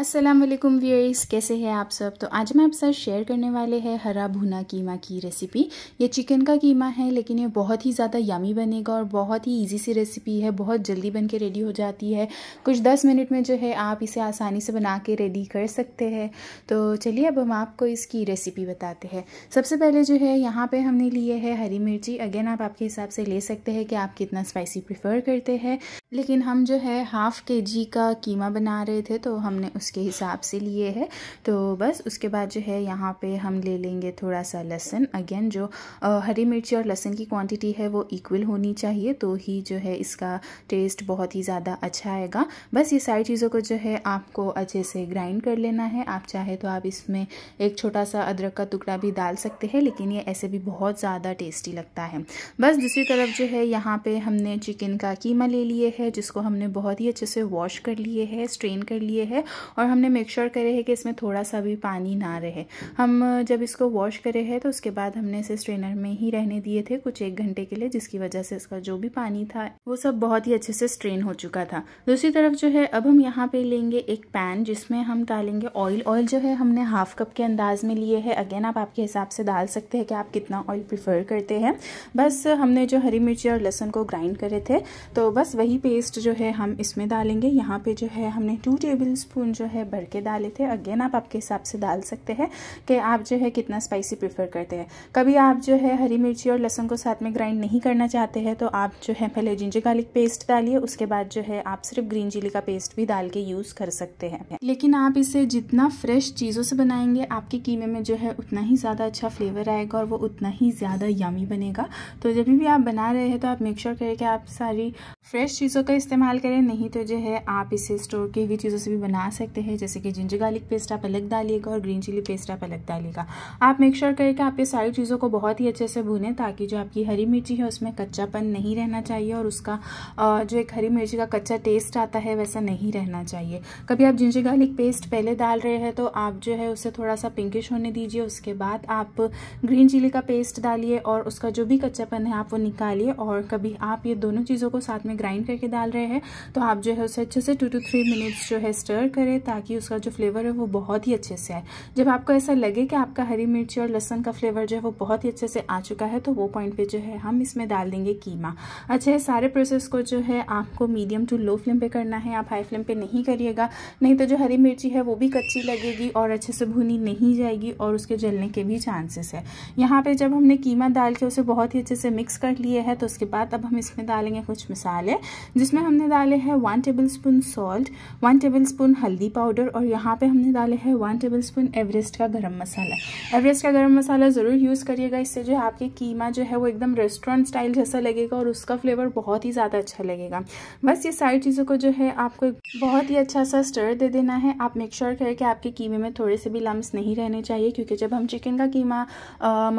अस्सलाम वालेकुम व्यूअर्स कैसे हैं आप सब तो आज मैं आप साथ शेयर करने वाले हैं हरा भुना कीमा की रेसिपी ये चिकन का कीमा है लेकिन ये बहुत ही ज़्यादा यामी बनेगा और बहुत ही इजी सी रेसिपी है बहुत जल्दी बन के रेडी हो जाती है कुछ 10 मिनट में जो है आप इसे आसानी से बना के रेडी कर सकते हैं तो चलिए अब हम आपको इसकी रेसिपी बताते हैं सबसे पहले जो है यहाँ पर हमने लिए है हरी मिर्ची अगेन आप आपके हिसाब से ले सकते हैं कि आप कितना स्पाइसी प्रिफर करते हैं लेकिन हम जो है हाफ़ के जी का कीमा बना रहे थे तो हमने उसके हिसाब से लिए है तो बस उसके बाद जो है यहाँ पे हम ले लेंगे थोड़ा सा लहसन अगेन जो हरी मिर्ची और लहसन की क्वांटिटी है वो इक्वल होनी चाहिए तो ही जो है इसका टेस्ट बहुत ही ज़्यादा अच्छा आएगा बस ये सारी चीज़ों को जो है आपको अच्छे से ग्राइंड कर लेना है आप चाहे तो आप इसमें एक छोटा सा अदरक का टुकड़ा भी डाल सकते हैं लेकिन ये ऐसे भी बहुत ज़्यादा टेस्टी लगता है बस दूसरी तरफ जो है यहाँ पर हमने चिकन का कीमा ले लिए है है जिसको हमने बहुत ही अच्छे से वॉश कर लिए है स्ट्रेन कर लिए है और हमने मेक श्योर करे है कि इसमें थोड़ा सा भी पानी ना रहे हम जब इसको वॉश करे है तो उसके बाद हमने इसे स्ट्रेनर में ही रहने दिए थे कुछ एक घंटे के लिए जिसकी वजह से इसका जो भी पानी था वो सब बहुत ही अच्छे से स्ट्रेन हो चुका था दूसरी तरफ जो है अब हम यहाँ पे लेंगे एक पैन जिसमें हम डालेंगे ऑयल ऑयल जो है हमने हाफ कप के अंदाज में लिए है अगेन आप आपके हिसाब से डाल सकते हैं कि आप कितना ऑयल प्रिफर करते हैं बस हमने जो हरी मिर्ची और लहसुन को ग्राइंड करे थे तो बस वही पे पेस्ट जो है हम इसमें डालेंगे यहाँ पे जो है हमने टू टेबल स्पून जो है भर के डाले थे अगेन आप आपके हिसाब से डाल सकते हैं कि आप जो है कितना स्पाइसी प्रेफर करते हैं कभी आप जो है हरी मिर्ची और लहसुन को साथ में ग्राइंड नहीं करना चाहते हैं तो आप जो है पहले जिंजर गार्लिक पेस्ट डालिए उसके बाद जो है आप सिर्फ ग्रीन चिली का पेस्ट भी डाल के यूज़ कर सकते हैं लेकिन आप इसे जितना फ्रेश चीज़ों से बनाएंगे आपके कीमे में जो है उतना ही ज़्यादा अच्छा फ्लेवर आएगा और वो उतना ही ज़्यादा यमी बनेगा तो जब भी आप बना रहे हैं तो आप मेक श्योर करें कि आप सारी फ्रेश चीज़ों सरसों का इस्तेमाल करें नहीं तो जो है आप इसे स्टोर की हुई चीज़ों से भी बना सकते हैं जैसे कि जिंजर गार्लिक पेस्ट आप अलग डालिएगा और ग्रीन चिली पेस्ट आप अलग डालिएगा आप मेक श्योर करें कि आप ये सारी चीज़ों को बहुत ही अच्छे से भूनें ताकि जो आपकी हरी मिर्ची है उसमें कच्चापन नहीं रहना चाहिए और उसका जो एक हरी मिर्ची का कच्चा टेस्ट आता है वैसा नहीं रहना चाहिए कभी आप जिंजर गार्लिक पेस्ट पहले डाल रहे हैं तो आप जो है उसे थोड़ा सा पिंकिश होने दीजिए उसके बाद आप ग्रीन चिली का पेस्ट डालिए और उसका जो भी कच्चापन है आप वो निकालिए और कभी आप ये दोनों चीज़ों को साथ में ग्राइंड करके डाल रहे हैं तो आप जो है उसे अच्छे से टू टू थ्री मिनट्स जो है स्टर करें ताकि उसका जो फ्लेवर है वो बहुत ही अच्छे से आए जब आपको ऐसा लगे कि आपका हरी मिर्ची और लहसन का फ्लेवर जो है वो बहुत ही अच्छे से आ चुका है तो वो पॉइंट पर जो है हम इसमें डाल देंगे कीमा अच्छा है सारे प्रोसेस को जो है आपको मीडियम टू लो फ्लेम पर करना है आप हाई फ्लेम पर नहीं करिएगा नहीं तो जो हरी मिर्ची है वो भी कच्ची लगेगी और अच्छे से भुनी नहीं जाएगी और उसके जलने के भी चांसेस है यहाँ पे जब हमने कीमा डाल के उसे बहुत ही अच्छे से मिक्स कर लिए है तो उसके बाद अब हम इसमें डालेंगे कुछ मसाले जिसमें हमने डाले हैं one table spoon salt one table spoon हल्दी पाउडर और यहाँ पे हमने डाले हैं वन टेबल स्पून एवरेस्ट का गरम मसाला एवरेस्ट का गरम मसाला ज़रूर यूज़ करिएगा इससे जो है आपके कीमा जो है वो एकदम रेस्टोरेंट स्टाइल जैसा लगेगा और उसका फ्लेवर बहुत ही ज़्यादा अच्छा लगेगा बस ये सारी चीज़ों को जो है आपको बहुत ही अच्छा सा स्टर दे देना है आप मेक श्योर sure करें कि आपके कीमे में थोड़े से भी लम्स नहीं रहने चाहिए क्योंकि जब हम चिकन का कीमा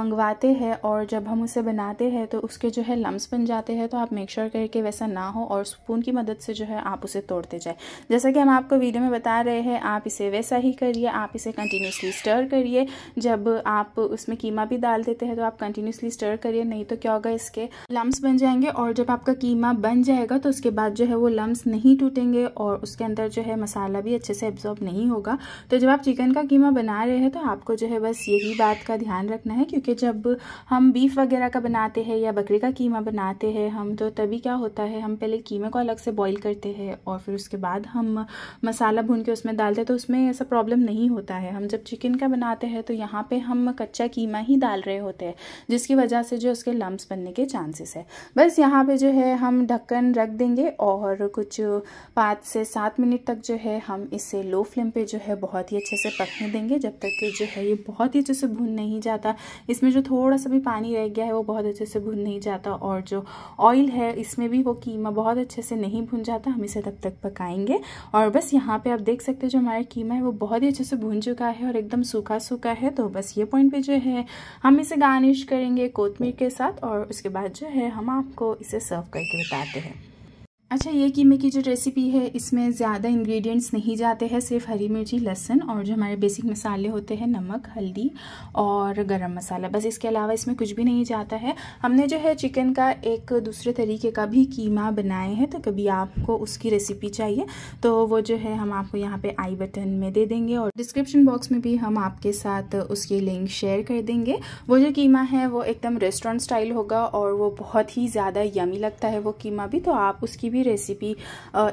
मंगवाते हैं और जब हम उसे बनाते हैं तो उसके जो है लम्स बन जाते हैं तो आप मेक श्योर sure करें कि वैसा ना हो और स्पून की मदद से जो है आप उसे तोड़ते जाए जैसा कि हम आपको वीडियो में बता रहे हैं आप इसे वैसा ही करिए आप इसे कंटिन्यूसली स्टर करिए जब आप उसमें कीमा भी डाल देते हैं तो आप कंटिन्यूसली स्टर करिए नहीं तो क्या होगा इसके लम्ब बन जाएंगे और जब आपका कीमा बन जाएगा तो उसके बाद जो है वो लम्ब नहीं टूटेंगे और उसके अंदर जो है मसाला भी अच्छे से एब्जॉर्ब नहीं होगा तो जब आप चिकन का कीमा बना रहे हैं तो आपको जो है बस यही बात का ध्यान रखना है क्योंकि जब हम बीफ वगैरह का बनाते हैं या बकरी का कीमा बनाते हैं हम तो तभी क्या होता है हम पहले कीमे को अलग से बॉईल करते हैं और फिर उसके बाद हम मसाला भून के उसमें डालते हैं तो उसमें ऐसा प्रॉब्लम नहीं होता है हम जब चिकन का बनाते हैं तो यहाँ पे हम कच्चा कीमा ही डाल रहे होते हैं जिसकी वजह से जो उसके लम्ब्स बनने के चांसेस है बस यहाँ पर जो है हम ढक्कन रख देंगे और कुछ पाँच से सात मिनट तक जो है हम इसे लो फ्लेम पर जो है बहुत ही अच्छे से पकने देंगे जब तक कि जो है ये बहुत ही अच्छे से भून नहीं जाता इसमें जो थोड़ा सा भी पानी रह गया है वो बहुत अच्छे से भून नहीं जाता और जो ऑयल है इसमें भी वो कीमा बहुत अच्छे से नहीं भून जाता हम इसे तब तक पकाएंगे और बस यहाँ पे आप देख सकते हैं जो हमारा कीमा है वो बहुत ही अच्छे से भून चुका है और एकदम सूखा सूखा है तो बस ये पॉइंट पे जो है हम इसे गार्निश करेंगे कोतमीर के साथ और उसके बाद जो है हम आपको इसे सर्व करके बताते हैं अच्छा ये कीमे की जो रेसिपी है इसमें ज़्यादा इंग्रेडिएंट्स नहीं जाते हैं सिर्फ हरी मिर्ची लहसन और जो हमारे बेसिक मसाले होते हैं नमक हल्दी और गरम मसाला बस इसके अलावा इसमें कुछ भी नहीं जाता है हमने जो है चिकन का एक दूसरे तरीके का भी कीमा बनाए हैं तो कभी आपको उसकी रेसिपी चाहिए तो वो जो है हम आपको यहाँ पर आई बटन में दे देंगे और डिस्क्रिप्शन बॉक्स में भी हम आपके साथ उसकी लिंक शेयर कर देंगे वो जो कीमा है वो एकदम रेस्टोरेंट स्टाइल होगा और वो बहुत ही ज़्यादा यमी लगता है वो कीमा भी तो आप उसकी भी भी रेसिपी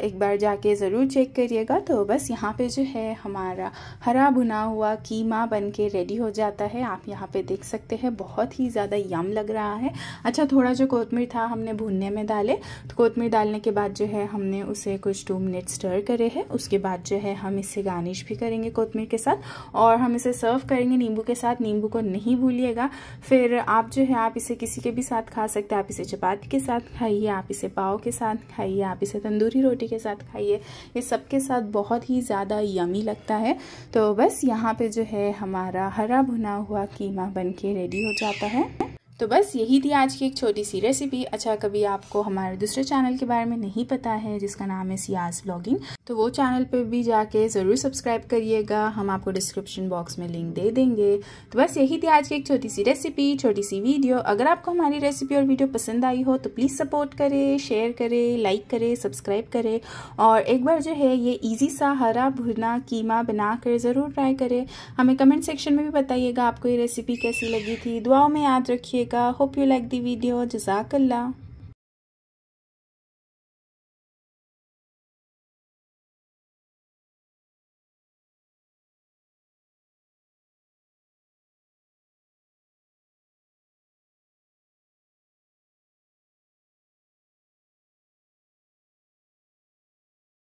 एक बार जाके ज़रूर चेक करिएगा तो बस यहाँ पे जो है हमारा हरा भुना हुआ कीमा बन के रेडी हो जाता है आप यहाँ पे देख सकते हैं बहुत ही ज़्यादा यम लग रहा है अच्छा थोड़ा जो कोतमीर था हमने भूनने में डाले तो कोतमीर डालने के बाद जो है हमने उसे कुछ टू मिनट स्टर करे है उसके बाद जो है हम इसे गार्निश भी करेंगे कोतमीर के साथ और हम इसे सर्व करेंगे नींबू के साथ नींबू को नहीं भूलिएगा फिर आप जो है आप इसे किसी के भी साथ खा सकते हैं आप इसे चपाती के साथ खाइए आप इसे पाव के साथ खाइए खाइए आप इसे तंदूरी रोटी के साथ खाइए ये सबके साथ बहुत ही ज़्यादा यमी लगता है तो बस यहाँ पे जो है हमारा हरा भुना हुआ कीमा बन के रेडी हो जाता है तो बस यही थी आज की एक छोटी सी रेसिपी अच्छा कभी आपको हमारे दूसरे चैनल के बारे में नहीं पता है जिसका नाम है सियाज ब्लॉगिंग तो वो चैनल पे भी जाके ज़रूर सब्सक्राइब करिएगा हम आपको डिस्क्रिप्शन बॉक्स में लिंक दे देंगे तो बस यही थी आज की एक छोटी सी रेसिपी छोटी सी वीडियो अगर आपको हमारी रेसिपी और वीडियो पसंद आई हो तो प्लीज़ सपोर्ट करें शेयर करें लाइक करें सब्सक्राइब करें और एक बार जो है ये ईजी सा हरा भुना कीमा बना कर ज़रूर ट्राई करें हमें कमेंट सेक्शन में भी बताइएगा आपको ये रेसिपी कैसी लगी थी दुआओं में याद रखिएगा Hope you like the video. Jazakallah.